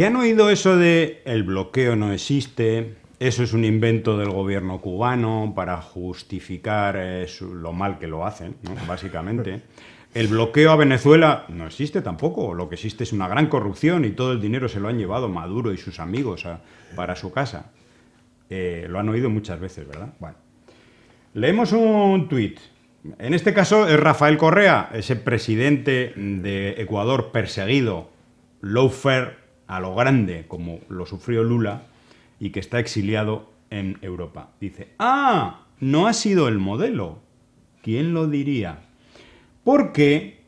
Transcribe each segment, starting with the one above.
¿Que han oído eso de el bloqueo no existe? Eso es un invento del gobierno cubano para justificar eh, lo mal que lo hacen, básicamente. El bloqueo a Venezuela no existe tampoco. Lo que existe es una gran corrupción y todo el dinero se lo han llevado Maduro y sus amigos para su casa. Eh, lo han oído muchas veces, ¿verdad? Bueno. Leemos un tuit. En este caso es Rafael Correa, ese presidente de Ecuador perseguido, lawfare a lo grande como lo sufrió Lula y que está exiliado en Europa. Dice, ah, no ha sido el modelo. ¿Quién lo diría? Porque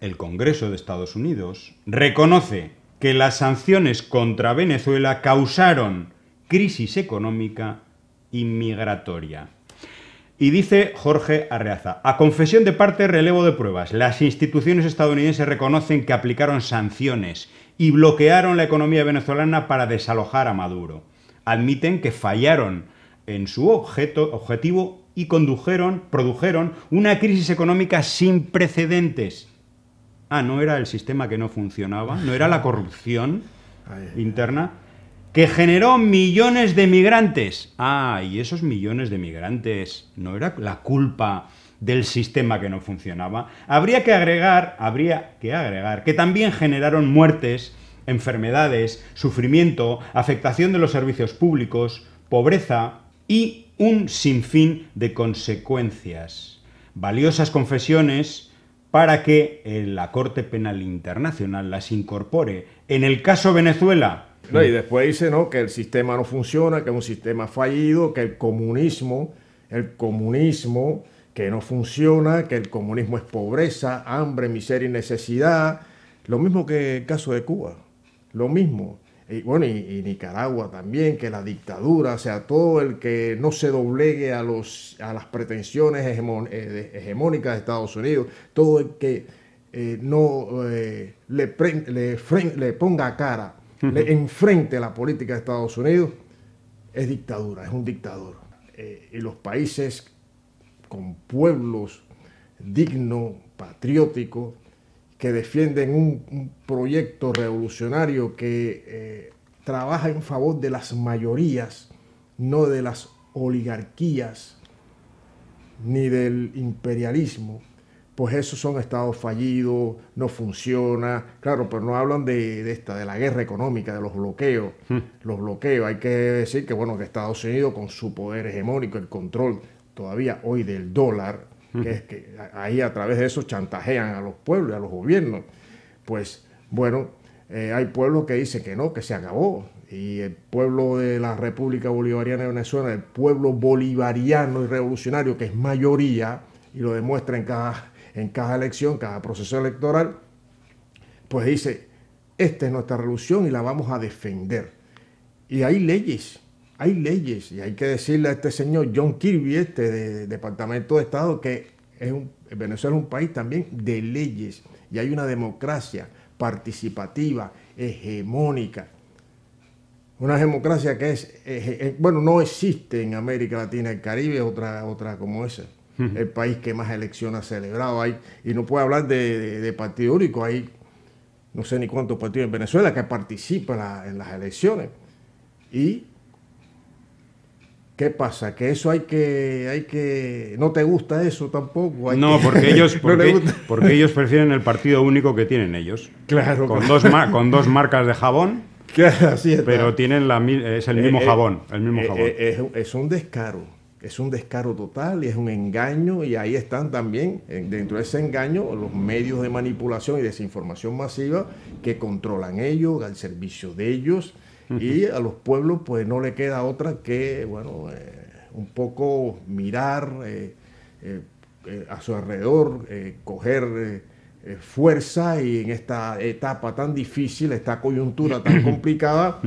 el Congreso de Estados Unidos reconoce que las sanciones contra Venezuela causaron crisis económica y migratoria. Y dice Jorge Arreaza, a confesión de parte, relevo de pruebas. Las instituciones estadounidenses reconocen que aplicaron sanciones y bloquearon la economía venezolana para desalojar a Maduro. Admiten que fallaron en su objeto, objetivo y condujeron, produjeron una crisis económica sin precedentes. Ah, no era el sistema que no funcionaba, no era la corrupción interna que generó millones de migrantes. Ah, y esos millones de migrantes no era la culpa del sistema que no funcionaba. Habría que agregar, habría que agregar, que también generaron muertes, enfermedades, sufrimiento, afectación de los servicios públicos, pobreza y un sinfín de consecuencias. Valiosas confesiones para que eh, la Corte Penal Internacional las incorpore. En el caso Venezuela, y después dice ¿no? que el sistema no funciona, que es un sistema fallido, que el comunismo, el comunismo que no funciona, que el comunismo es pobreza, hambre, miseria y necesidad. Lo mismo que el caso de Cuba, lo mismo. Y bueno, y, Nicaragua también, que la dictadura, o sea, todo el que no se doblegue a, los, a las pretensiones eh, hegemónicas de Estados Unidos, todo el que eh, no eh, le, le ponga cara le enfrente la política de Estados Unidos, es dictadura, es un dictador. Eh, y los países con pueblos dignos, patrióticos, que defienden un, proyecto revolucionario que eh, trabaja en favor de las mayorías, no de las oligarquías ni del imperialismo, pues esos son estados fallidos, no funciona. Claro, pero no hablan de, esta, de la guerra económica, de los bloqueos. Hmm. Los bloqueos, hay que decir que bueno, que Estados Unidos con su poder hegemónico, el control todavía hoy del dólar, hmm. que es que ahí a través de eso chantajean a los pueblos, a los gobiernos. Pues bueno, eh, hay pueblos que dicen que no, que se acabó. Y el pueblo de la República Bolivariana de Venezuela, el pueblo bolivariano y revolucionario, que es mayoría, y lo demuestra en cada en cada elección, cada proceso electoral, pues dice, esta es nuestra revolución y la vamos a defender. Y hay leyes, hay leyes, y hay que decirle a este señor John Kirby, este de, Departamento de Estado, que es Venezuela es un país también de leyes, y hay una democracia participativa, hegemónica. Una democracia que es, eh, bueno, no existe en América Latina, y el Caribe, otra, otra como esa el país que más elecciones ha celebrado. Hay, y no puede hablar de, partido único, hay no sé ni cuántos partidos en Venezuela que participan en las elecciones. ¿Y qué pasa? Que eso hay que, hay que, no te gusta eso tampoco. no, porque ellos, porque, ellos prefieren el partido único que tienen ellos. Claro. Con dos, con dos marcas de jabón. así pero tienen la, es el eh, mismo eh, jabón, el mismo eh, es un descaro es un descaro total y es un engaño y ahí están también dentro de ese engaño los medios de manipulación y desinformación masiva que controlan ellos, al servicio de ellos y a los pueblos pues no le queda otra que bueno eh, un poco mirar eh, eh, a su alrededor, coger fuerza y en esta etapa tan difícil, esta coyuntura tan complicada,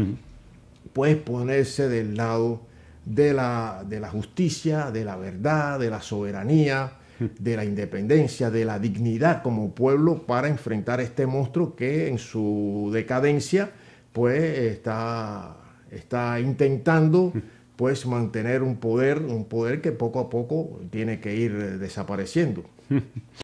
pues ponerse del lado de la, de la justicia, de la verdad, de la soberanía, de la independencia, de la dignidad como pueblo para enfrentar este monstruo que en su decadencia pues está, está intentando pues mantener un poder, un poder que poco a poco tiene que ir desapareciendo.